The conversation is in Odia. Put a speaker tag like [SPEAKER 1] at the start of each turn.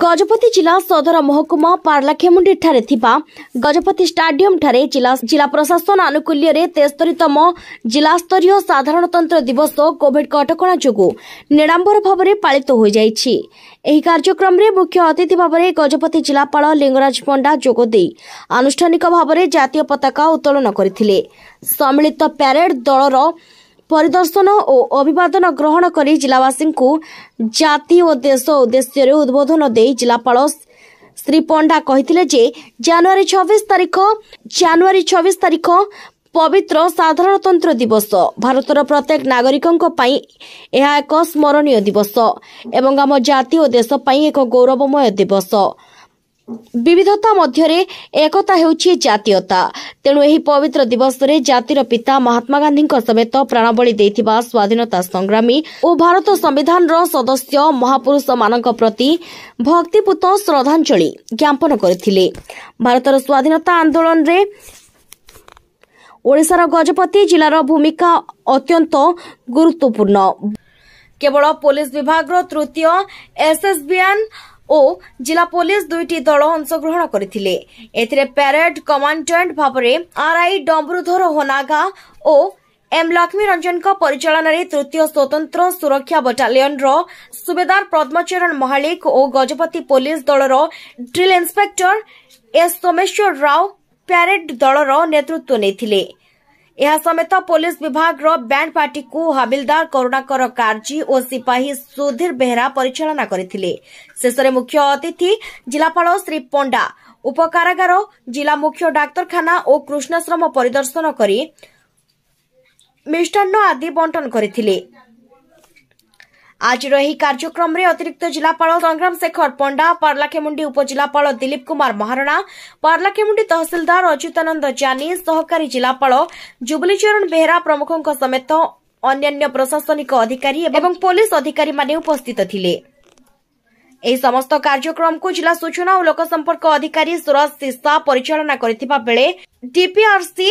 [SPEAKER 1] ଗଜପତି ଜିଲ୍ଲା ସଦର ମହକୁମା ପାର୍ଲାଖେମୁଣ୍ଡିଠାରେ ଥିବା ଗଜପତି ଷ୍ଟାଡିୟମ୍ଠାରେ ଜିଲ୍ଲା ପ୍ରଶାସନ ଆନୁକୂଲ୍ୟରେ ତେସ୍ତରୀତମ ଜିଲ୍ଲାସ୍ତରୀୟ ସାଧାରଣତନ୍ତ୍ର ଦିବସ କୋଭିଡ୍ କଟକଣା ଯୋଗୁଁ ନିଡ଼ାମ୍ବର ଭାବରେ ପାଳିତ ହୋଇଯାଇଛି ଏହି କାର୍ଯ୍ୟକ୍ରମରେ ମୁଖ୍ୟ ଅତିଥି ଭାବରେ ଗଜପତି ଜିଲ୍ଲାପାଳ ଲିଙ୍ଗରାଜ ପଣ୍ଡା ଯୋଗ ଦେଇ ଆନୁଷ୍ଠାନିକ ଭାବରେ ଜାତୀୟ ପତାକା ଉତ୍ତୋଳନ କରିଥିଲେ ପରିଦର୍ଶନ ଓ ଅଭିବାଦନ ଗ୍ରହଣ କରି ଜିଲ୍ଲାବାସୀଙ୍କୁ ଜାତି ଓ ଦେଶ ଉଦ୍ଦେଶ୍ୟରେ ଉଦ୍ବୋଧନ ଦେଇ ଜିଲ୍ଲାପାଳ ଶ୍ରୀ ପଣ୍ଡା କହିଥିଲେ ଯେ ଜାନୁଆରୀ ଛବିଶ ତାରିଖ ଜାନୁଆରୀ ଛବିଶ ତାରିଖ ପବିତ୍ର ସାଧାରଣତନ୍ତ୍ର ଦିବସ ଭାରତର ପ୍ରତ୍ୟେକ ନାଗରିକଙ୍କ ପାଇଁ ଏହା ଏକ ସ୍ମରଣୀୟ ଦିବସ ଏବଂ ଆମ ଜାତି ଓ ଦେଶ ପାଇଁ ଏକ ଗୌରବମୟ ଦିବସ ବିବିଧତା ମଧ୍ୟରେ ଏକତା ହେଉଛି ଜାତୀୟତା ତେଣୁ ଏହି ପବିତ୍ର ଦିବସରେ ଜାତିର ପିତା ମହାତ୍ମା ଗାନ୍ଧୀଙ୍କ ସମେତ ପ୍ରାଣବଳୀ ଦେଇଥିବା ସ୍ୱାଧୀନତା ସଂଗ୍ରାମୀ ଓ ଭାରତ ସମ୍ଭିଧାନର ସଦସ୍ୟ ମହାପୁରୁଷମାନଙ୍କ ପ୍ରତି ଭକ୍ତିପୂତ ଶ୍ରଦ୍ଧାଞ୍ଜଳି ଜ୍ଞାପନ କରିଥିଲେ ଭାରତର ସ୍ୱାଧୀନତା ଆନ୍ଦୋଳନରେ ଓଡ଼ିଶାର ଗଜପତି ଜିଲ୍ଲାର ଭୂମିକା ଅତ୍ୟନ୍ତ ଗୁରୁତ୍ୱପୂର୍ଣ୍ଣ କେବଳ ପୋଲିସ ବିଭାଗର ତୃତୀୟ ଏସଏସବିଆନ୍ ও জেলা পুলিশ দুইটি দল অংশগ্রহণ করে এতে প্যারেড কমান্ডান্ট ভাবে আরআই ডম্বরুধর হোনাগা ও এম লক্ষ্মী রঞ্জন পরিচালনায় তৃতীয় স্বতন্ত্র সুরক্ষা বটালিয়ন সুবেদার পদ্মচরণ মহালিক ও গজপতি পুলিশ দলর drill inspector S Someswar Rao parade দলর নেতৃত্ব নিয়ে ଏହା ସମେତ ପୋଲିସ ବିଭାଗର ବ୍ୟାଣ୍ଡ ପାର୍ଟିକୁ ହାବିଲଦାର କରୁଣାକର କାର୍ଜି ଓ ସିପାହୀ ସୁଧୀର ବେହେରା ପରିଚାଳନା କରିଥିଲେ ଶେଷରେ ମୁଖ୍ୟ ଅତିଥି ଜିଲ୍ଲାପାଳ ଶ୍ରୀ ପଣ୍ଡା ଉପକାରାଗାର ଜିଲ୍ଲା ମୁଖ୍ୟ ଡାକ୍ତରଖାନା ଓ କୃଷ୍ଣାଶ୍ରମ ପରିଦର୍ଶନ କରି ମିଷ୍ଟାନ୍ନ ଆଦି ବଣ୍ଟନ କରିଥିଲେ ଆଜିର ଏହି କାର୍ଯ୍ୟକ୍ରମରେ ଅତିରିକ୍ତ ଜିଲ୍ଲାପାଳ ସଂଗ୍ରାମ ଶେଖର ପଣ୍ଡା ପାର୍ଲାଖେମୁଣ୍ଡି ଉପଜିଲ୍ଲାପାଳ ଦିଲ୍ଲୀପ କୁମାର ମହାରଣା ପାର୍ଲାଖେମୁଣ୍ଡି ତହସିଲଦାର ଅଚ୍ୟୁତାନନ୍ଦ ଜାନି ସହକାରୀ ଜିଲ୍ଲାପାଳ ଜୁବୁଲିଚରଣ ବେହେରା ପ୍ରମୁଖଙ୍କ ସମେତ ଅନ୍ୟାନ୍ୟ ପ୍ରଶାସନିକ ଅଧିକାରୀ ଏବଂ ପୋଲିସ ଅଧିକାରୀମାନେ ଉପସ୍ଥିତ ଥିଲେ ଏହି ସମସ୍ତ କାର୍ଯ୍ୟକ୍ରମକୁ ଜିଲ୍ଲା ସୂଚନା ଓ ଲୋକସମ୍ପର୍କ ଅଧିକାରୀ ସୁରଜ ସିସା ପରିଚାଳନା କରିଥିବା ବେଳେ ଡିପିଆର୍ସି